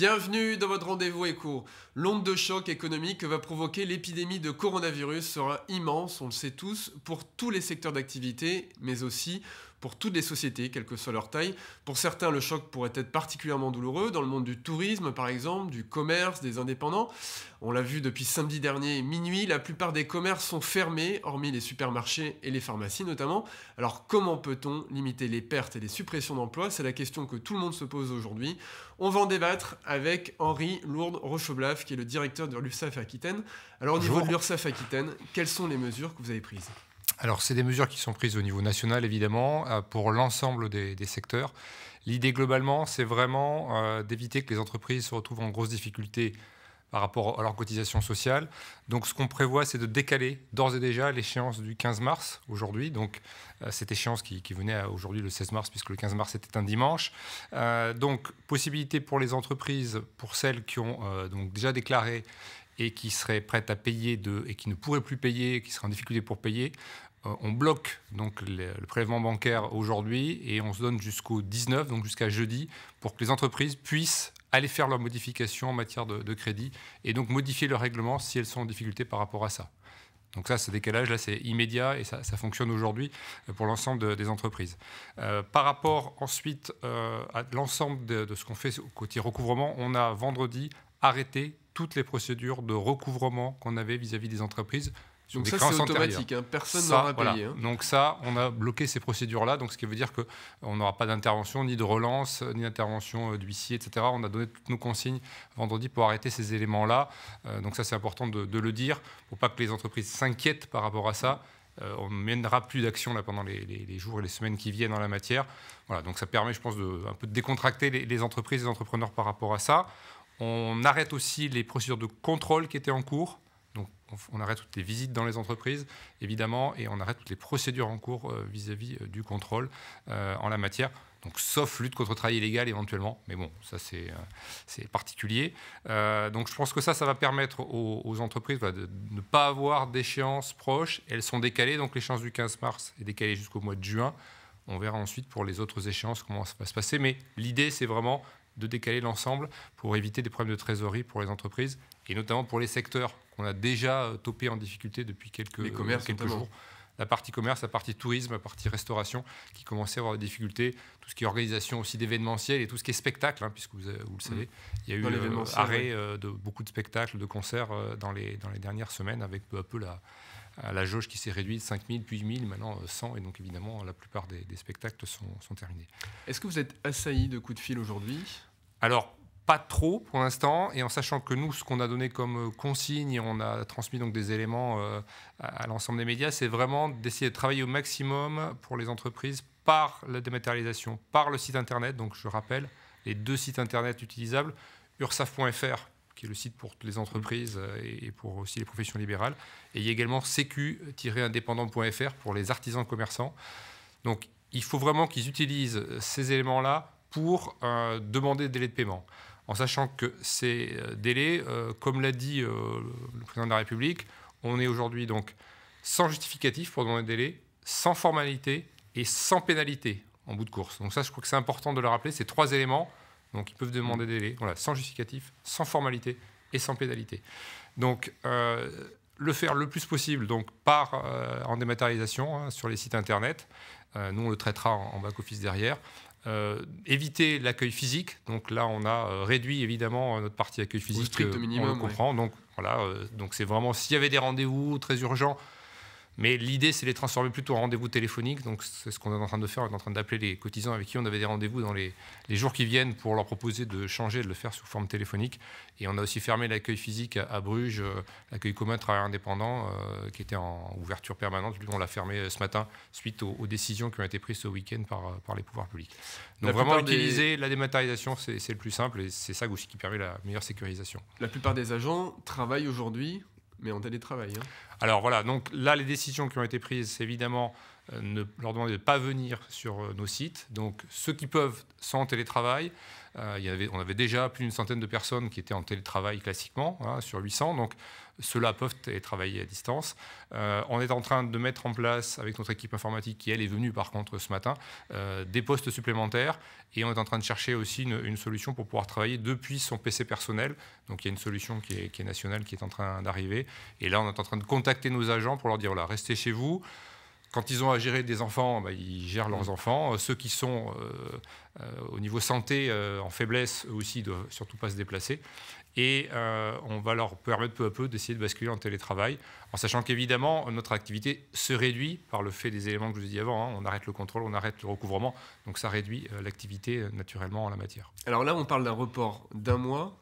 Bienvenue dans votre rendez-vous éco. L'onde de choc économique que va provoquer l'épidémie de coronavirus sera immense, on le sait tous, pour tous les secteurs d'activité, mais aussi pour toutes les sociétés, quelle que soit leur taille. Pour certains, le choc pourrait être particulièrement douloureux, dans le monde du tourisme par exemple, du commerce, des indépendants. On l'a vu depuis samedi dernier, minuit, la plupart des commerces sont fermés, hormis les supermarchés et les pharmacies notamment. Alors comment peut-on limiter les pertes et les suppressions d'emplois C'est la question que tout le monde se pose aujourd'hui. On va en débattre avec Henri Lourdes Rochoblaf, qui est le directeur de l'URSAF Aquitaine. Alors au niveau de l'URSAF Aquitaine, quelles sont les mesures que vous avez prises alors, c'est des mesures qui sont prises au niveau national, évidemment, euh, pour l'ensemble des, secteurs. L'idée, globalement, c'est vraiment euh, d'éviter que les entreprises se retrouvent en grosse difficulté par rapport à leur cotisation sociale. Donc, ce qu'on prévoit, c'est de décaler d'ores et déjà l'échéance du 15 mars aujourd'hui. Donc, euh, cette échéance qui, venait aujourd'hui le 16 mars, puisque le 15 mars était un dimanche. donc, possibilité pour les entreprises, pour celles qui ont donc déjà déclaré et qui seraient prêtes à payer de, et qui ne pourraient plus payer, qui seraient en difficulté pour payer, euh, on bloque donc le prélèvement bancaire aujourd'hui et on se donne jusqu'au 19, donc jusqu'à jeudi, pour que les entreprises puissent aller faire leurs modifications en matière de, crédit et donc modifier le règlement si elles sont en difficulté par rapport à ça. Donc ça, ce décalage-là, c'est immédiat et ça, fonctionne aujourd'hui euh, pour l'ensemble des entreprises. Euh, par rapport ensuite à l'ensemble de, ce qu'on fait au côté recouvrement, on a vendredi arrêté toutes les procédures de recouvrement qu'on avait vis à -vis des entreprises donc ça, c'est automatique, hein. personne n'aura payé. Hein. Donc ça, on a bloqué ces procédures-là, donc ce qui veut dire qu'on n'aura pas d'intervention, ni de relance, ni d'intervention euh, d'huissier, etc. On a donné toutes nos consignes vendredi pour arrêter ces éléments-là. Euh, donc ça, c'est important de, le dire, pour pas que les entreprises s'inquiètent par rapport à ça. Euh, on ne mènera plus d'action là pendant les, jours et les semaines qui viennent en la matière. Voilà, donc ça permet, je pense, de, un peu de décontracter les, les entreprises, les entrepreneurs par rapport à ça. On arrête aussi les procédures de contrôle qui étaient en cours. Donc on arrête toutes les visites dans les entreprises, évidemment, et on arrête toutes les procédures en cours euh, vis-à-vis euh, du contrôle euh, en la matière. Donc, sauf lutte contre le travail illégal éventuellement. Mais bon, ça, c'est particulier. donc, je pense que ça, ça va permettre aux, entreprises bah, de, ne pas avoir d'échéances proches. Elles sont décalées. Donc, l'échéance du 15 mars est décalée jusqu'au mois de juin. On verra ensuite pour les autres échéances comment ça va se passer. Mais l'idée, c'est vraiment de décaler l'ensemble pour éviter des problèmes de trésorerie pour les entreprises et notamment pour les secteurs qu'on a déjà euh, topé en difficulté depuis quelques, commerces quelques jours. La partie commerce, la partie tourisme, la partie restauration qui commençait à avoir des difficultés, tout ce qui est organisation aussi d'événementiel et tout ce qui est spectacle, hein, puisque vous, euh, vous, le savez, mmh. il y a eu un euh, arrêt de beaucoup de spectacles, de concerts dans, les, dans les dernières semaines avec peu à peu la, la jauge qui s'est réduite, de 5000, puis 000, maintenant 100, et donc évidemment la plupart des, des spectacles sont, sont terminés. Est-ce que vous êtes assailli de coups de fil aujourd'hui Alors, pas trop pour l'instant, et en sachant que nous, ce qu'on a donné comme euh, consigne, et on a transmis donc des éléments euh, à l'ensemble des médias, c'est vraiment d'essayer de travailler au maximum pour les entreprises par la dématérialisation, par le site internet. Donc je rappelle, les deux sites internet utilisables, ursaf.fr qui est le site pour les entreprises euh, et pour aussi les professions libérales. Et il y a également sécu-indépendant.fr pour les artisans commerçants. Donc il faut vraiment qu'ils utilisent ces éléments-là pour demander des délais de paiement en sachant que ces euh, délais, euh, comme l'a dit euh, le président de la République, on est aujourd'hui donc sans justificatif pour demander délai, délai, sans formalité et sans pénalité en bout de course. Donc ça, je crois que c'est important de le rappeler, ces trois éléments. Donc ils peuvent demander des délais, sans justificatif, sans formalité et sans pénalité. Donc le faire le plus possible, donc par en dématérialisation hein, sur les sites internet. nous on le traitera en back office derrière. Euh, éviter l'accueil physique. Donc là, on a euh, réduit évidemment euh, notre partie accueil physique. Au minimum. comprend. Donc voilà, donc c'est vraiment s'il y avait des rendez-vous très urgents, mais l'idée, c'est de les transformer plutôt en rendez-vous téléphonique. Donc, c'est ce qu'on est en train de faire. On est en train d'appeler les cotisants avec qui on avait des rendez-vous dans les, jours qui viennent pour leur proposer de changer, de le faire sous forme téléphonique. Et on a aussi fermé l'accueil physique à, Bruges, euh, l'accueil commun de travailleurs indépendants, euh, qui était en ouverture permanente. Lui, on l'a fermé euh, ce matin suite aux, décisions qui ont été prises ce week-end par, les pouvoirs publics. Donc, vraiment utiliser la dématérialisation, c'est le plus simple et c'est ça aussi qui permet la meilleure sécurisation. La plupart des agents travaillent aujourd'hui mais en télétravail. Hein. Alors voilà, donc là, les décisions qui ont été prises, c'est évidemment euh, ne, leur demander de pas venir sur euh, nos sites. Donc ceux qui peuvent sans télétravail, euh, il on avait déjà plus d'une centaine de personnes qui étaient en télétravail classiquement, hein, sur 800. Donc ceux-là peuvent travailler à distance. on est en train de mettre en place, avec notre équipe informatique qui, elle, est venue par contre ce matin, des postes supplémentaires. Et on est en train de chercher aussi une, solution pour pouvoir travailler depuis son PC personnel. Donc il y a une solution qui est, qui est nationale qui est en train d'arriver. Et là, on est en train de contacter nos agents pour leur dire, voilà, restez chez vous. Quand ils ont à gérer des enfants, bah, ils gèrent leurs mm. enfants. Euh, ceux qui sont euh, euh, au niveau santé en faiblesse, eux aussi, ne doivent surtout pas se déplacer. Et on va leur permettre peu à peu d'essayer de basculer en télétravail, en sachant qu'évidemment, notre activité se réduit par le fait des éléments que je vous ai dit avant. Hein. On arrête le contrôle, on arrête le recouvrement, donc ça réduit l'activité naturellement en la matière. Alors là, on parle d'un report d'un mois.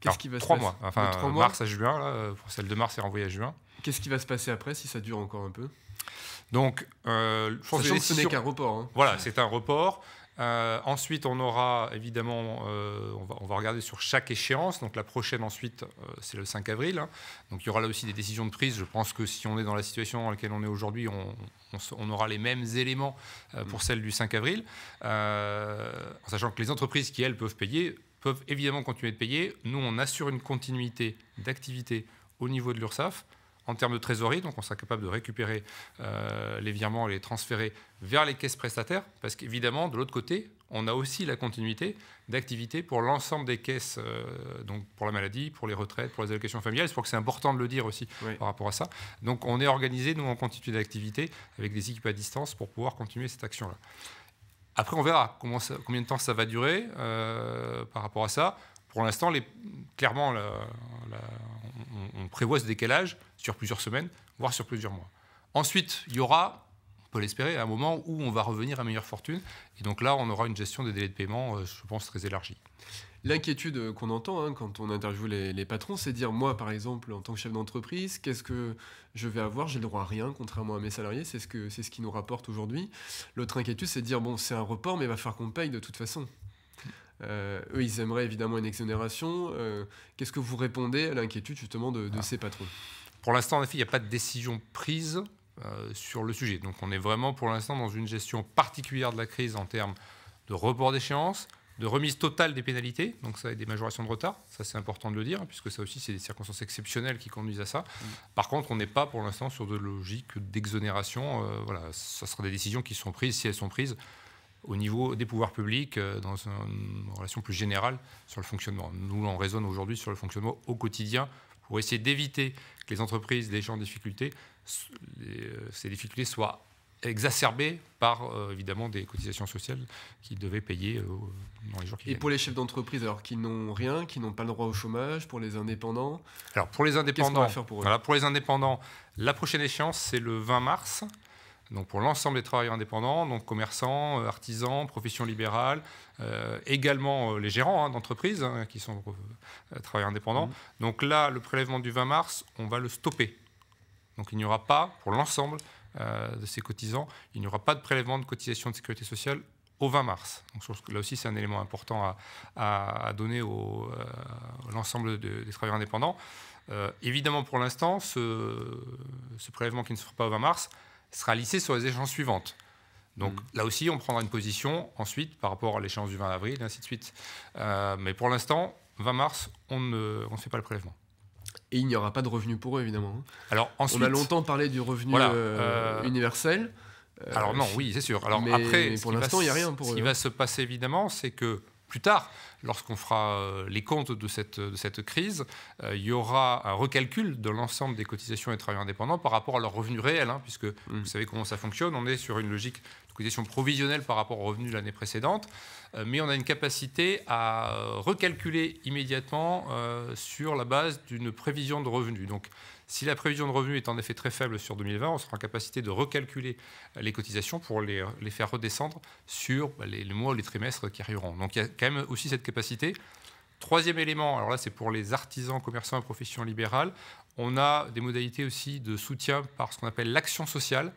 Qu'est-ce qui va se passer mois. Enfin, trois mars à juin, celle de mars est renvoyée à juin. Qu'est-ce qui va se passer après si ça dure encore un peu donc, euh, ce n'est qu'un report. Hein. Voilà, c'est un report. Euh, ensuite, on aura évidemment, euh, on, va, regarder sur chaque échéance. Donc la prochaine ensuite, c'est le 5 avril. Hein. Donc il y aura là aussi des décisions de prise. Je pense que si on est dans la situation dans laquelle on est aujourd'hui, on, aura les mêmes éléments pour mm. celle du 5 avril. en sachant que les entreprises qui, elles, peuvent payer, peuvent évidemment continuer de payer. Nous, on assure une continuité d'activité au niveau de l'URSSAF en termes de trésorerie, donc on sera capable de récupérer euh, les virements et les transférer vers les caisses prestataires, parce qu'évidemment, de l'autre côté, on a aussi la continuité d'activité pour l'ensemble des caisses, euh, donc pour la maladie, pour les retraites, pour les allocations familiales. Je crois que c'est important de le dire aussi par rapport à ça. Donc on est organisé, nous, en continuité d'activité, avec des équipes à distance pour pouvoir continuer cette action-là. Après, on verra combien de temps ça va durer euh, par rapport à ça pour l'instant, clairement, on, prévoit ce décalage sur plusieurs semaines, voire sur plusieurs mois. Ensuite, il y aura, on peut l'espérer, un moment où on va revenir à meilleure fortune. Et donc là, on aura une gestion des délais de paiement, euh, je pense, très élargie. L'inquiétude qu'on entend hein, quand on interviewe les, patrons, c'est dire moi, par exemple, en tant que chef d'entreprise, qu'est-ce que je vais avoir J'ai le droit à rien, contrairement à mes salariés. C'est ce que c'est ce qui nous rapporte aujourd'hui. L'autre inquiétude, c'est de dire bon, c'est un report, mais il va falloir qu'on paye de toute façon. Euh, eux, ils aimeraient évidemment une exonération. Euh, qu'est-ce que vous répondez à l'inquiétude justement de, ah. ces patrons Pour l'instant, en effet, il n'y a pas de décision prise euh, sur le sujet. Donc on est vraiment pour l'instant dans une gestion particulière de la crise en termes de report d'échéance, de remise totale des pénalités, donc ça et des majorations de retard, ça c'est important de le dire, hein, puisque ça aussi c'est des circonstances exceptionnelles qui conduisent à ça. Mm. Par contre, on n'est pas pour l'instant sur de logique d'exonération, voilà, ça sera des décisions qui sont prises si elles sont prises au niveau des pouvoirs publics euh, dans une relation plus générale sur le fonctionnement. Nous, on raisonne aujourd'hui sur le fonctionnement au quotidien pour essayer d'éviter que les entreprises, les gens en difficulté, euh, ces difficultés soient exacerbées par euh, évidemment des cotisations sociales qu'ils devaient payer dans les jours qui Et pour les chefs d'entreprise, alors qui n'ont rien, qui n'ont pas le droit au chômage, pour les indépendants Alors pour les indépendants, pour les indépendants, la prochaine échéance c'est le 20 mars donc pour l'ensemble des travailleurs indépendants, donc commerçants, euh, artisans, professions libérales, euh, également euh, les gérants hein, d'entreprises hein, qui sont travailleurs indépendants. Mmh. Donc là, le prélèvement du 20 mars, on va le stopper. Donc il n'y aura pas, pour l'ensemble de ces cotisants, il n'y aura pas de prélèvement de cotisation de sécurité sociale au 20 mars. Donc, là aussi, c'est un élément important à, donner à l'ensemble des travailleurs indépendants. évidemment, pour l'instant, ce, ce prélèvement qui ne se fera pas au 20 mars, sera lissé sur les échéances suivantes. Donc mm. là aussi, on prendra une position ensuite par rapport à l'échéance du 20 avril et ainsi de suite. Euh, mais pour l'instant, 20 mars, on ne, on fait pas le prélèvement. Et il n'y aura pas de revenu pour eux, évidemment. Hein. Alors, ensuite, on a longtemps parlé du revenu euh, euh, universel. Alors non, oui, c'est sûr. Alors mais, après, pour l'instant, il n'y a rien pour. Ce qui va hein. se passer évidemment, c'est que plus tard, lorsqu'on fera euh, les comptes de cette, cette crise, euh, il y aura un recalcul de l'ensemble des cotisations des travailleurs indépendants par rapport à leur revenu réel, hein, puisque mm. vous savez comment ça fonctionne, on est sur une logique cotisation provisionnelle par rapport aux revenus de l'année précédente, euh, mais on a une capacité à euh, recalculer immédiatement euh, sur la base d'une prévision de revenus. Donc, si la prévision de revenus est en effet très faible sur 2020, on sera en capacité de recalculer les cotisations pour les, faire redescendre sur bah, les, les mois ou les trimestres qui arriveront. Donc il y a quand même aussi cette capacité. Troisième élément, alors là c'est pour les artisans, commerçants et professions libérales, on a des modalités aussi de soutien par ce qu'on appelle l'action sociale.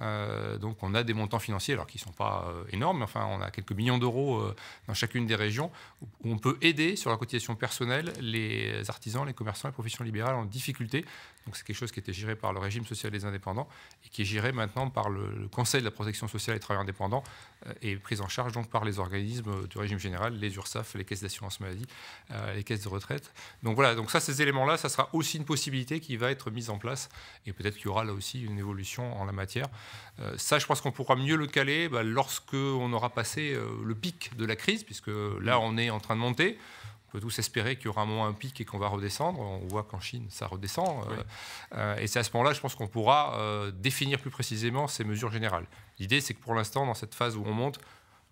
Euh, donc on a des montants financiers, alors qui ne sont pas euh, énormes, enfin on a quelques millions d'euros euh, dans chacune des régions, où on peut aider sur la cotisation personnelle les artisans, les commerçants, les professions libérales en difficulté. Donc c'est quelque chose qui était géré par le régime social des indépendants et qui est géré maintenant par le, Conseil de la protection sociale des travailleurs indépendants et pris en charge donc par les organismes du régime général, les URSAF, les caisses d'assurance maladie, les caisses de retraite. Donc voilà, donc ça ces éléments-là, ça sera aussi une possibilité qui va être mise en place et peut-être qu'il y aura là aussi une évolution en la matière. Euh, ça, je pense qu'on pourra mieux le caler bah, lorsque on aura passé euh, le pic de la crise, puisque là, mm. on est en train de monter. On peut tous espérer qu'il y aura moins moment un pic et qu'on va redescendre. On voit qu'en Chine, ça redescend. Euh, et c'est à ce moment-là, je pense qu'on pourra définir plus précisément ces mesures générales. L'idée, c'est que pour l'instant, dans cette phase où on monte,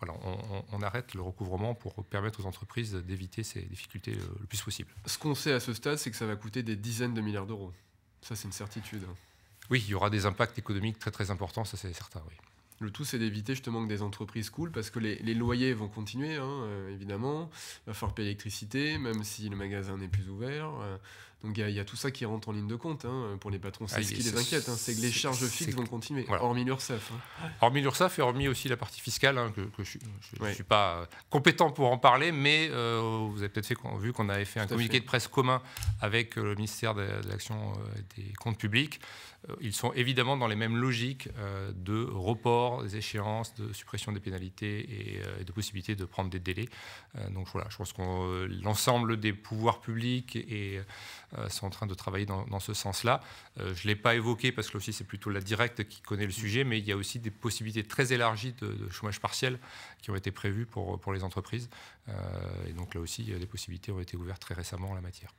on, arrête le recouvrement pour permettre aux entreprises d'éviter ces difficultés le plus possible. Ce qu'on sait à ce stade, c'est que ça va coûter des dizaines de milliards d'euros. Ça, c'est une certitude. Oui, il y aura des impacts économiques très très importants, ça c'est certain. Oui. Le tout, c'est d'éviter justement que des entreprises coulent parce que les, loyers vont continuer, hein, euh, évidemment. Il va falloir payer l'électricité, même si le magasin n'est plus ouvert. Euh, donc il y, a tout ça qui rentre en ligne de compte hein. pour les patrons. C'est ah, ce qui les inquiète, hein. c'est que les charges fixes vont continuer, hormis l'URSSAF. Hormis l'URSSAF et hormis aussi la partie fiscale, que, je ne suis pas euh, compétent pour en parler, mais vous avez peut-être vu qu'on avait fait un communiqué de presse commun avec le ministère de, l'Action et des Comptes Publics. Ils sont évidemment dans les mêmes logiques de report des échéances, de suppression des pénalités et, euh, de possibilité de prendre des délais. Euh, donc voilà, je pense que euh, l'ensemble des pouvoirs publics sont en train de travailler dans, ce sens-là. je ne l'ai pas évoqué parce que là aussi c'est plutôt la directe qui connaît le mm. sujet, mais il y a aussi des possibilités très élargies de, chômage partiel qui ont été prévues pour, pour les entreprises. et donc là aussi, des possibilités ont été ouvertes très récemment en la matière.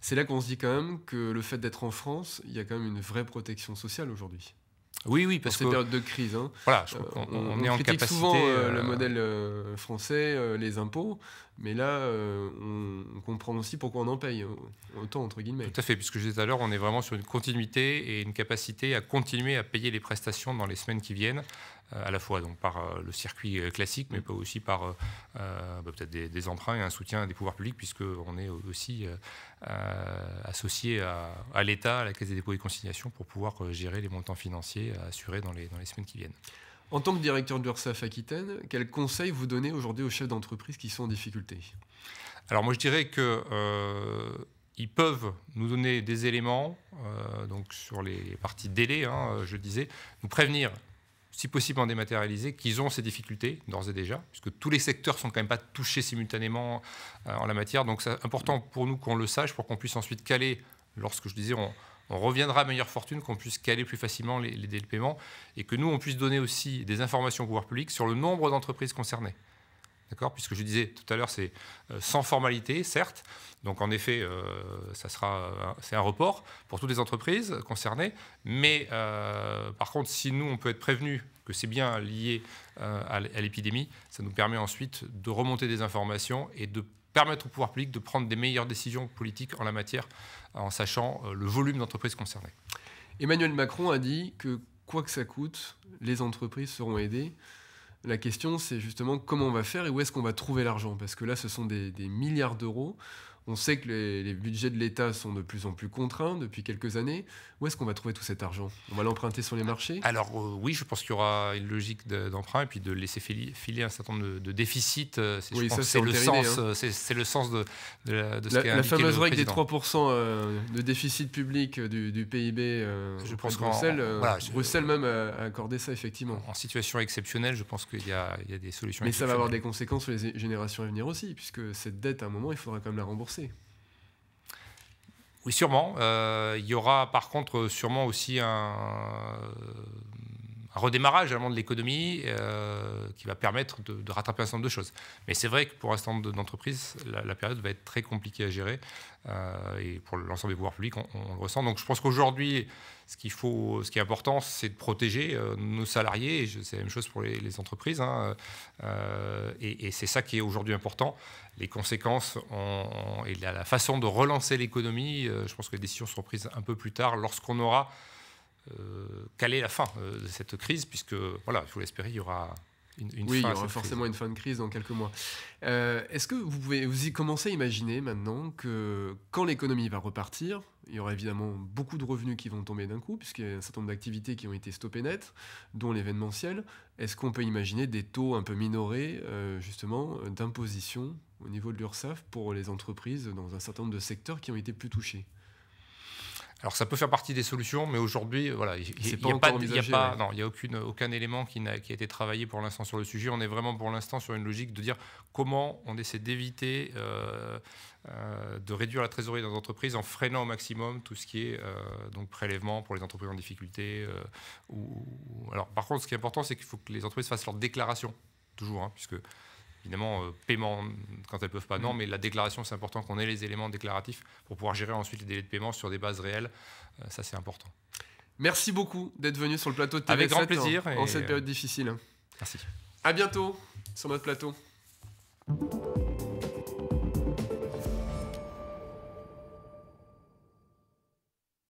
C'est là qu'on se dit quand même que le fait d'être en France, il y a quand même une vraie protection sociale aujourd'hui. Oui, oui, parce que. une période de crise. Hein. Voilà, euh, on, est en capacité. souvent euh, euh, le modèle français, les impôts, mais là, on, comprend aussi pourquoi on en paye, autant entre guillemets. Tout à fait, puisque je disais tout à l'heure, on est vraiment sur une continuité et une capacité à continuer à payer les prestations dans les semaines qui viennent, euh, à la fois donc par euh, le circuit euh, classique, mais pas mm. aussi par bah, peut-être des, emprunts et un soutien des pouvoirs publics, puisqu'on est aussi associé à, l'État, à la Caisse des dépôts et consignations, pour pouvoir gérer les montants financiers assurés dans les, dans les semaines qui viennent. En tant que directeur de l'URSAF Aquitaine, quels conseils vous donnez aujourd'hui aux chefs d'entreprise qui sont en difficulté Alors moi je dirais que... ils peuvent nous donner des éléments, donc sur les parties délai, hein, je disais, nous prévenir si possible en dématérialisé, qu'ils ont ces difficultés d'ores et déjà, puisque tous les secteurs sont quand même pas touchés simultanément euh, en la matière. Donc c'est important pour nous qu'on le sache, pour qu'on puisse ensuite caler, lorsque je disais on, reviendra à meilleure fortune, qu'on puisse caler plus facilement les, les délais de paiement, et que nous, on puisse donner aussi des informations au pouvoir public sur le nombre d'entreprises concernées. D'accord Puisque je disais tout à l'heure, c'est euh, sans formalité, certes. Donc en effet, euh, c'est un report pour toutes les entreprises concernées. Mais euh, par contre, si nous, on peut être prévenu que c'est bien lié à l'épidémie, ça nous permet ensuite de remonter des informations et de permettre au pouvoir public de prendre des meilleures décisions politiques en la matière en sachant le volume d'entreprises concernées. Emmanuel Macron a dit que quoi que ça coûte, les entreprises seront aidées. La question, c'est justement comment on va faire et où est-ce qu'on va trouver l'argent. Parce que là, ce sont des, milliards d'euros. On sait que les, budgets de l'État sont de plus en plus contraints depuis quelques années. Où est-ce qu'on va trouver tout cet argent On va l'emprunter sur les marchés Alors euh, oui, je pense qu'il y aura une logique d'emprunt et puis de laisser filer, un certain nombre de, déficits. C'est le, sens, le sens de, la, la fameuse règle des 3% euh, de déficit public euh, du, PIB. je pense Bruxelles, Bruxelles même a, accordé ça effectivement. En situation exceptionnelle, je pense qu'il y, y, a des solutions. Mais ça va avoir des conséquences sur les générations à venir aussi, puisque cette dette, à un moment, il faudra quand même la rembourser. Oui, sûrement. Euh, il y aura par contre sûrement aussi un, un redémarrage allemand de l'économie euh, qui va permettre de, rattraper un certain nombre de choses. Mais c'est vrai que pour un certain nombre d'entreprises, la, période va être très compliquée à gérer. Euh, et pour l'ensemble des pouvoirs publics, on, le ressent. Donc je pense qu'aujourd'hui, ce, qu'il faut, ce qui est important, c'est de protéger euh, nos salariés. c'est la même chose pour les, entreprises. Hein, et, c'est ça qui est aujourd'hui important. Les conséquences et la, façon de relancer l'économie, je pense que les décisions seront prises un peu plus tard lorsqu'on aura euh, est la fin euh, de cette crise, puisque, voilà, il faut l'espérer, il y aura une, crise. oui, il y aura forcément une fin de crise dans quelques mois. Euh, est-ce que vous pouvez vous y commencer à imaginer maintenant que quand l'économie va repartir, il y aura évidemment beaucoup de revenus qui vont tomber d'un coup, puisqu'il y a un certain nombre d'activités qui ont été stoppées net, dont l'événementiel. Est-ce qu'on peut imaginer des taux un peu minorés, justement, d'imposition au niveau de l'URSSAF pour les entreprises dans un certain nombre de secteurs qui ont été plus touchés alors ça peut faire partie des solutions, mais aujourd'hui, voilà, il n'y a, aucune, aucun élément qui, a, été travaillé pour l'instant sur le sujet. On est vraiment pour l'instant sur une logique de dire comment on essaie d'éviter euh, euh, de réduire la trésorerie dans entreprises en freinant au maximum tout ce qui est euh, donc prélèvement pour les entreprises en difficulté. alors par contre, ce qui est important, c'est qu'il faut que les entreprises fassent leur déclaration toujours, hein, puisque évidemment, euh, paiement quand elles ne peuvent pas, non, mhm. mais la déclaration, c'est important qu'on ait les éléments déclaratifs pour pouvoir gérer ensuite les délais de paiement sur des bases réelles. Euh, ça, c'est important. Merci beaucoup d'être venu sur le plateau de tv Avec grand plaisir. En, en cette euh, période difficile. Merci. À bientôt sur notre plateau.